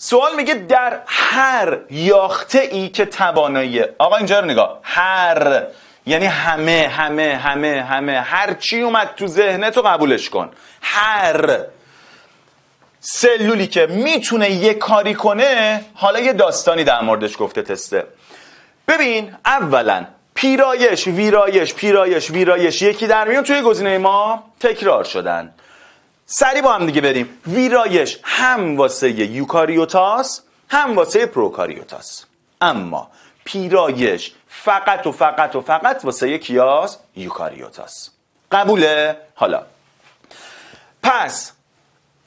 سوال میگه در هر یاخته ای که توانایی آقا اینجا رو نگاه هر یعنی همه همه همه همه هر چی اومد تو ذهنت تو قبولش کن هر سلولی که میتونه یه کاری کنه حالا یه داستانی در موردش گفته تسته ببین اولا پیرایش ویرایش پیرایش ویرایش یکی در میون توی گزینه ما تکرار شدن سری با هم دیگه بریم ویرایش هم واسه یوکاریوتاس هم واسه پروکاریوتاس اما پیرایش فقط و فقط و فقط واسه کیاس یوکاریوتاس قبوله حالا پس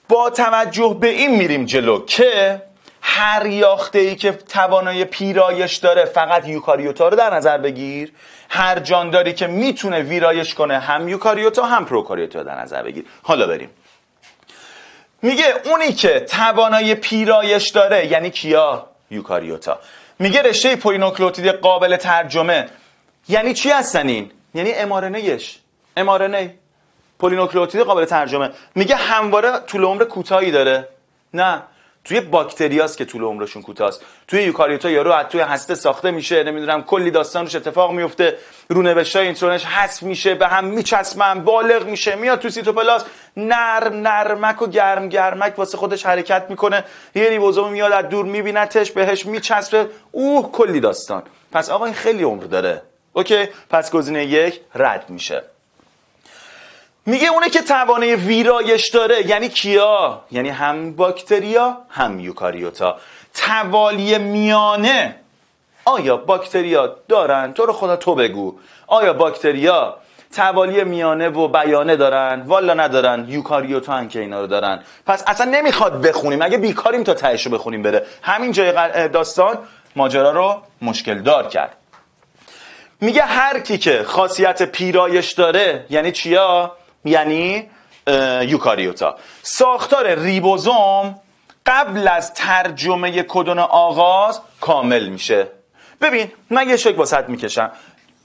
با توجه به این میریم جلو که هر یاخته ای که توانای پیرایش داره فقط یوکاریوتا رو در نظر بگیر هر جانداری که میتونه ویرایش کنه هم یوکاریوتا هم پروکاریوتا در نظر بگیر حالا بریم میگه اونی که توانایی پیرایش داره یعنی کیا یوکاریوتا میگه رشته پولینوکلوتید قابل ترجمه یعنی چی هستن این یعنی امارنهش امارنه پولینوکلوتید قابل ترجمه میگه همواره طول عمر کوتاهی داره نه توی باکتریاست که طول عمرشون کوتاست توی یوکاریوتا یارو از توی هسته ساخته میشه نمیدونم کلی داستان روش اتفاق میفته رو های اینترونش حذف میشه به هم میچسمن بالغ میشه میاد تو سیتوپلاس نرم نرمک و گرم گرمک واسه خودش حرکت میکنه یه ریبوزوم میاد از دور میبینتش بهش میچسبه اوه کلی داستان پس آقا این خیلی عمر داره اوکی پس گزینه یک رد میشه میگه اونه که توانه ویرایش داره یعنی کیا یعنی هم باکتریا هم یوکاریوتا توالی میانه آیا باکتریا دارن تو رو خدا تو بگو آیا باکتریا توالی میانه و بیانه دارن والا ندارن یوکاریوتا هم که اینا رو دارن پس اصلا نمیخواد بخونیم اگه بیکاریم تا تهش رو بخونیم بره همین جای داستان ماجرا رو مشکل دار کرد میگه هر کی که خاصیت پیرایش داره یعنی چیا یعنی یوکاریوتا ساختار ریبوزوم قبل از ترجمه کدون آغاز کامل میشه ببین من یه شک واسط میکشم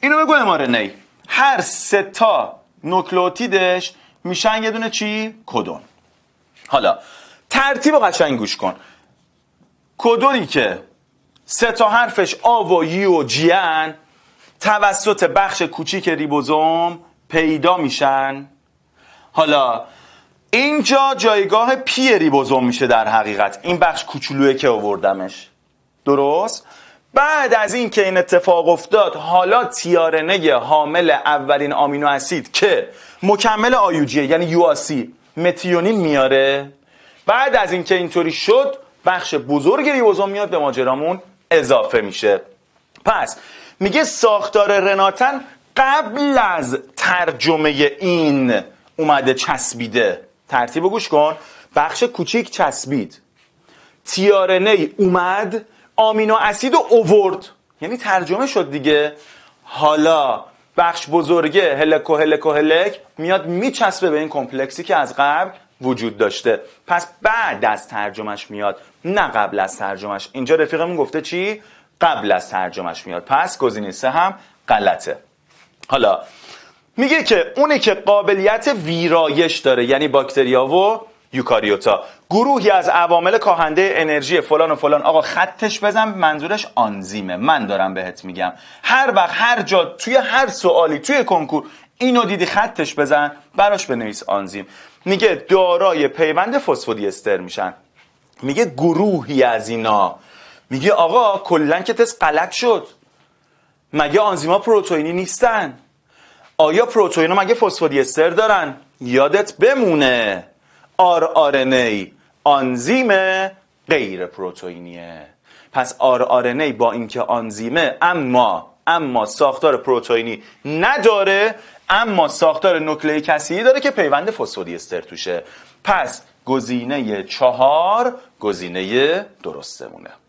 اینو بگو نی هر سه تا نوکلوتیدش میشن یه دونه چی؟ کدون حالا ترتیب و قشنگ گوش کن کدونی که سه تا حرفش آ و یو و جی توسط بخش کوچیک ریبوزوم پیدا میشن حالا اینجا جایگاه پیری بزرگ میشه در حقیقت این بخش کوچولوی که آوردمش درست بعد از این که این اتفاق افتاد حالا تیارنه حامل اولین آمینو اسید که مکمل آیوجیه یعنی آسی متیونین میاره بعد از اینکه اینطوری شد بخش بزرگ ریبوزوم میاد به ماجرامون اضافه میشه پس میگه ساختار رناتن قبل از ترجمه این اومده چسبیده ترتیب گوش کن بخش کوچیک چسبید تیارنه اومد آمینو اسید و اوورد یعنی ترجمه شد دیگه حالا بخش بزرگه هلکو هلکو هلک میاد میچسبه به این کمپلکسی که از قبل وجود داشته پس بعد از ترجمهش میاد نه قبل از ترجمهش اینجا رفیقمون گفته چی؟ قبل از ترجمهش میاد پس گزینه سه هم غلطه حالا میگه که اونی که قابلیت ویرایش داره یعنی باکتریا و یوکاریوتا گروهی از عوامل کاهنده انرژی فلان و فلان آقا خطش بزن منظورش آنزیمه من دارم بهت میگم هر وقت هر جا توی هر سوالی توی کنکور اینو دیدی خطش بزن براش بنویس آنزیم میگه دارای پیوند استر میشن میگه گروهی از اینا میگه آقا کلا که تست غلط شد مگه آنزیما پروتئینی نیستن آیا پروتئین مگه استر دارن یادت بمونه آر ای آنزیم غیر پروتئینیه پس آر ای با اینکه آنزیمه اما اما ساختار پروتئینی نداره اما ساختار نوکلئیک اسیدی داره که پیوند استر توشه پس گزینه چهار گزینه درستمونه